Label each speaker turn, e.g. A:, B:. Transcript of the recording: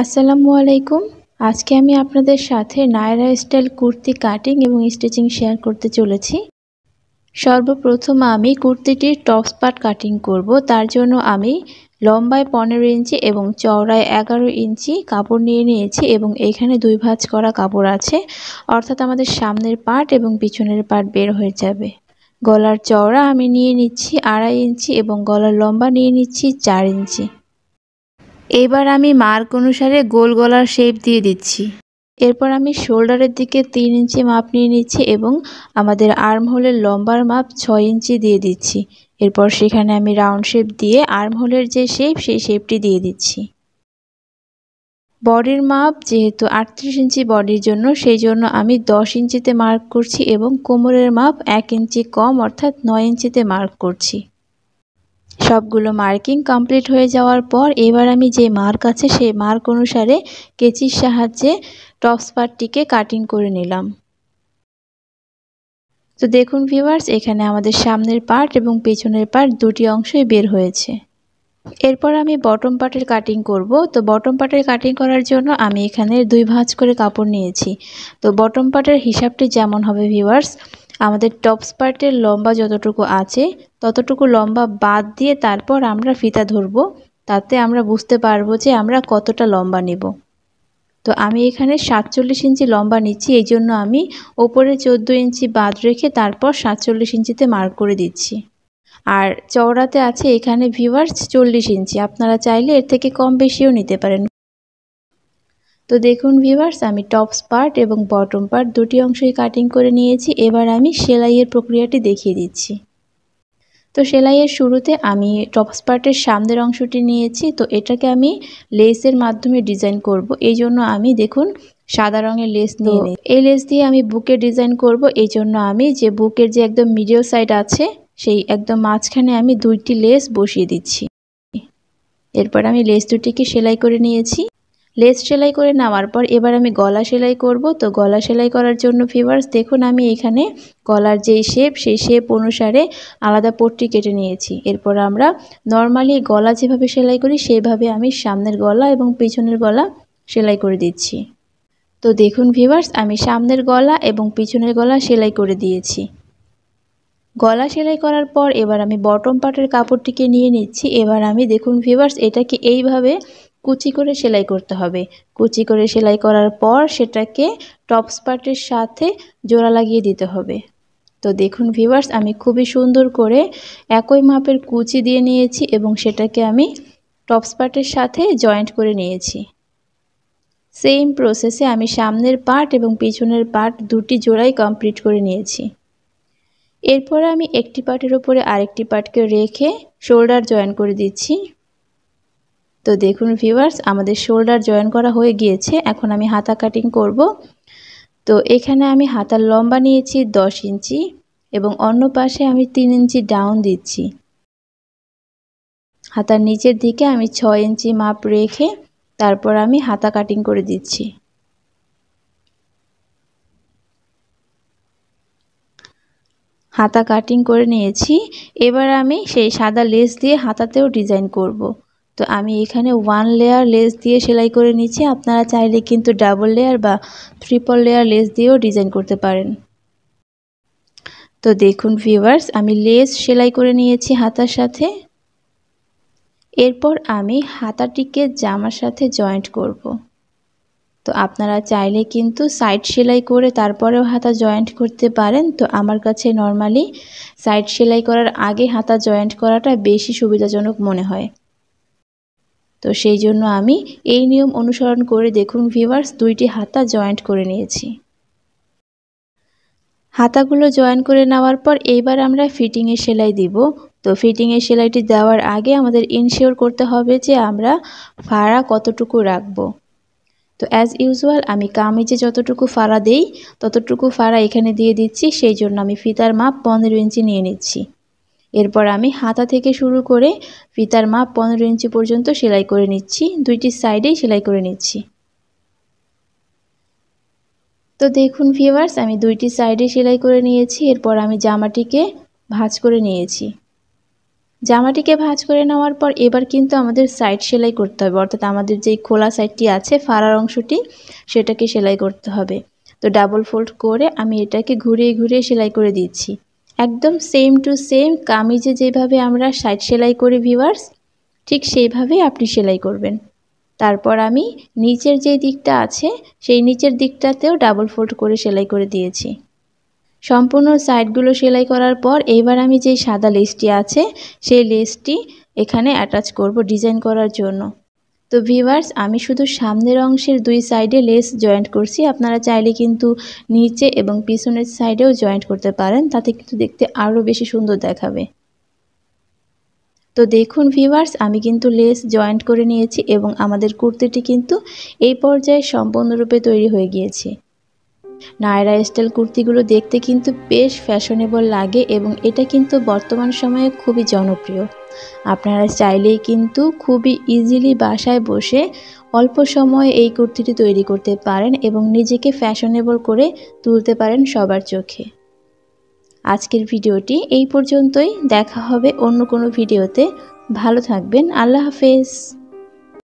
A: আসসালামু আলাইকুম আজকে আমি আপনাদের সাথে নায়রা স্টাইল কুর্তি কাটিং এবং স্টিচিং শেয়ার করতে চলেছি সর্বপ্রথম আমি কুর্তিটির টপস পার্ট কাটিং করব তার জন্য আমি লম্বায় পনেরো ইঞ্চি এবং চওড়ায় এগারো ইঞ্চি কাপড় নিয়ে নিয়েছি এবং এখানে দুই ভাঁজ করা কাপড় আছে অর্থাৎ আমাদের সামনের পার্ট এবং পিছনের পার্ট বের হয়ে যাবে গলার চওড়া আমি নিয়ে নিচ্ছি আড়াই ইঞ্চি এবং গলার লম্বা নিয়ে নিচ্ছি চার ইঞ্চি এবার আমি মার্ক অনুসারে গোল গলার শেপ দিয়ে দিচ্ছি এরপর আমি শোল্ডারের দিকে তিন ইঞ্চি মাপ নিয়ে নিচ্ছি এবং আমাদের আর্ম হোলের লম্বার মাপ ছয় ইঞ্চি দিয়ে দিচ্ছি এরপর সেখানে আমি রাউন্ড শেপ দিয়ে আর্ম হোলের যে শেপ সেই শেপটি দিয়ে দিচ্ছি বডির মাপ যেহেতু আটত্রিশ ইঞ্চি বডির জন্য সেই জন্য আমি দশ ইঞ্চিতে মার্ক করছি এবং কোমরের মাপ এক ইঞ্চি কম অর্থাৎ নয় ইঞ্চিতে মার্ক করছি সবগুলো মার্কিং কমপ্লিট হয়ে যাওয়ার পর এবার আমি যে মার্ক আছে সেই মার্ক অনুসারে কেচির সাহায্যে টপস পার্টটিকে কাটিং করে নিলাম তো দেখুন ভিউয়ার্স এখানে আমাদের সামনের পার্ট এবং পেছনের পার্ট দুটি অংশই বের হয়েছে এরপর আমি বটম পার্টের কাটিং করব তো বটম পার্টের কাটিং করার জন্য আমি এখানে দুই ভাঁজ করে কাপড় নিয়েছি তো বটম পার্টের হিসাবটি যেমন হবে ভিউয়ার্স আমাদের টপস পার্টের লম্বা যতটুকু আছে ততটুকু লম্বা বাদ দিয়ে তারপর আমরা ফিতা ধরব তাতে আমরা বুঝতে পারবো যে আমরা কতটা লম্বা নেব তো আমি এখানে সাতচল্লিশ ইঞ্চি লম্বা নিচ্ছি এই জন্য আমি ওপরে চোদ্দো ইঞ্চি বাদ রেখে তারপর সাতচল্লিশ ইঞ্চিতে মার্ক করে দিচ্ছি আর চওড়াতে আছে এখানে ভিভার্স চল্লিশ ইঞ্চি আপনারা চাইলে এর থেকে কম বেশিও নিতে পারেন তো দেখুন ভিভার্স আমি টপস পার্ট এবং বটম পার্ট দুটি অংশই কাটিং করে নিয়েছি এবার আমি সেলাইয়ের প্রক্রিয়াটি দেখিয়ে দিচ্ছি তো সেলাইয়ের শুরুতে আমি টপস পার্টের সামনের অংশটি নিয়েছি তো এটাকে আমি লেসের মাধ্যমে ডিজাইন করব এই জন্য আমি দেখুন সাদা রঙের লেস নিয়ে নিই এই লেস দিয়ে আমি বুকের ডিজাইন করব এই জন্য আমি যে বুকের যে একদম মিডিয়াল সাইড আছে সেই একদম মাঝখানে আমি দুইটি লেস বসিয়ে দিচ্ছি এরপর আমি লেস দুটিকে সেলাই করে নিয়েছি লেস সেলাই করে নেওয়ার পর এবার আমি গলা সেলাই করব তো গলা সেলাই করার জন্য ফিভার্স দেখুন আমি এখানে গলার যেই শেপ সেই শেপ অনুসারে আলাদা পট্টি কেটে নিয়েছি এরপর আমরা নর্মালি গলা যেভাবে সেলাই করি সেভাবে আমি সামনের গলা এবং পিছনের গলা সেলাই করে দিচ্ছি তো দেখুন ভিভার্স আমি সামনের গলা এবং পিছনের গলা সেলাই করে দিয়েছি গলা সেলাই করার পর এবার আমি বটম পার্টের কাপড়টিকে নিয়ে নিচ্ছি এবার আমি দেখুন ভিভার্স এটাকে এইভাবে কুচি করে সেলাই করতে হবে কুচি করে সেলাই করার পর সেটাকে টপস পার্টের সাথে জোড়া লাগিয়ে দিতে হবে তো দেখুন ভিভার্স আমি খুবই সুন্দর করে একই মাপের কুচি দিয়ে নিয়েছি এবং সেটাকে আমি টপস পার্টের সাথে জয়েন্ট করে নিয়েছি সেম প্রসেসে আমি সামনের পার্ট এবং পিছনের পার্ট দুটি জোড়াই কমপ্লিট করে নিয়েছি এরপরে আমি একটি পার্টের ওপরে আরেকটি পার্টকে রেখে শোল্ডার জয়েন করে দিচ্ছি তো দেখুন ভিউয়ার্স আমাদের শোল্ডার জয়েন করা হয়ে গিয়েছে এখন আমি হাতা কাটিং করব তো এখানে আমি হাতার লম্বা নিয়েছি 10 ইঞ্চি এবং অন্য পাশে আমি 3 ইঞ্চি ডাউন দিচ্ছি হাতার নিচের দিকে আমি 6 ইঞ্চি মাপ রেখে তারপর আমি হাতা কাটিং করে দিচ্ছি হাতা কাটিং করে নিয়েছি এবার আমি সেই সাদা লেস দিয়ে হাতাতেও ডিজাইন করব। তো আমি এখানে ওয়ান লেয়ার লেস দিয়ে সেলাই করে নিচ্ছি আপনারা চাইলে কিন্তু ডাবল লেয়ার বা ট্রিপল লেয়ার লেস দিয়েও ডিজাইন করতে পারেন তো দেখুন ভিউয়ার্স আমি লেস সেলাই করে নিয়েছি হাতার সাথে এরপর আমি হাতাটিকে জামার সাথে জয়েন্ট করব। তো আপনারা চাইলে কিন্তু সাইড সেলাই করে তারপরেও হাতা জয়েন্ট করতে পারেন তো আমার কাছে নর্মালি সাইড সেলাই করার আগে হাতা জয়েন্ট করাটা বেশি সুবিধাজনক মনে হয় তো সেই জন্য আমি এই নিয়ম অনুসরণ করে দেখুন ভিভার্স দুইটি হাতা জয়েন্ট করে নিয়েছি হাতাগুলো জয়েন করে নেওয়ার পর এইবার আমরা ফিটিংয়ের সেলাই দিব তো ফিটিংয়ের সেলাইটি দেওয়ার আগে আমাদের ইনশিওর করতে হবে যে আমরা ফাড়া কতটুকু রাখব তো অ্যাজ ইউজুয়াল আমি কামিজে যতটুকু ফাড়া দেই ততটুকু ফাড়া এখানে দিয়ে দিচ্ছি সেই জন্য আমি ফিতার মাপ পনেরো ইঞ্চি নিয়ে নিচ্ছি এরপর আমি হাতা থেকে শুরু করে ফিতার মাপ পনেরো ইঞ্চি পর্যন্ত সেলাই করে নিচ্ছি দুইটি সাইডেই সেলাই করে নিচ্ছি তো দেখুন ফিভার্স আমি দুইটি সাইডে সেলাই করে নিয়েছি এরপর আমি জামাটিকে ভাঁজ করে নিয়েছি জামাটিকে ভাঁজ করে নেওয়ার পর এবার কিন্তু আমাদের সাইড সেলাই করতে হবে অর্থাৎ আমাদের যেই খোলা সাইডটি আছে ফাড়ার অংশটি সেটাকে সেলাই করতে হবে তো ডাবল ফোল্ড করে আমি এটাকে ঘুরিয়ে ঘুরিয়ে সেলাই করে দিচ্ছি একদম সেম টু সেম কামিজে যেভাবে আমরা সাইড সেলাই করি ভিওয়ার্স ঠিক সেইভাবে আপনি সেলাই করবেন তারপর আমি নিচের যে দিকটা আছে সেই নিচের দিকটাতেও ডাবল ফোল্ড করে সেলাই করে দিয়েছি সম্পূর্ণ সাইডগুলো সেলাই করার পর এবার আমি যে সাদা লেসটি আছে সেই লেসটি এখানে অ্যাটাচ করব ডিজাইন করার জন্য তো ভিভার্স আমি শুধু সামনের অংশের দুই সাইডে লেস জয়েন্ট করছি আপনারা চাইলে কিন্তু নিচে এবং পিছনের সাইডেও জয়েন্ট করতে পারেন তাতে কিন্তু দেখতে আরও বেশি সুন্দর দেখাবে তো দেখুন ভিভার্স আমি কিন্তু লেস জয়েন্ট করে নিয়েছি এবং আমাদের কুর্তিটি কিন্তু এই পর্যায়ে সম্পূর্ণরূপে তৈরি হয়ে গিয়েছে নায়রা স্টাইল কুর্তিগুলো দেখতে কিন্তু বেশ ফ্যাশনেবল লাগে এবং এটা কিন্তু বর্তমান সময়ে খুবই জনপ্রিয় আপনারা চাইলেই কিন্তু খুবই ইজিলি বাসায় বসে অল্প সময়ে এই কুর্তিটি তৈরি করতে পারেন এবং নিজেকে ফ্যাশনেবল করে তুলতে পারেন সবার চোখে আজকের ভিডিওটি এই পর্যন্তই দেখা হবে অন্য কোনো ভিডিওতে ভালো থাকবেন আল্লাহ হাফেজ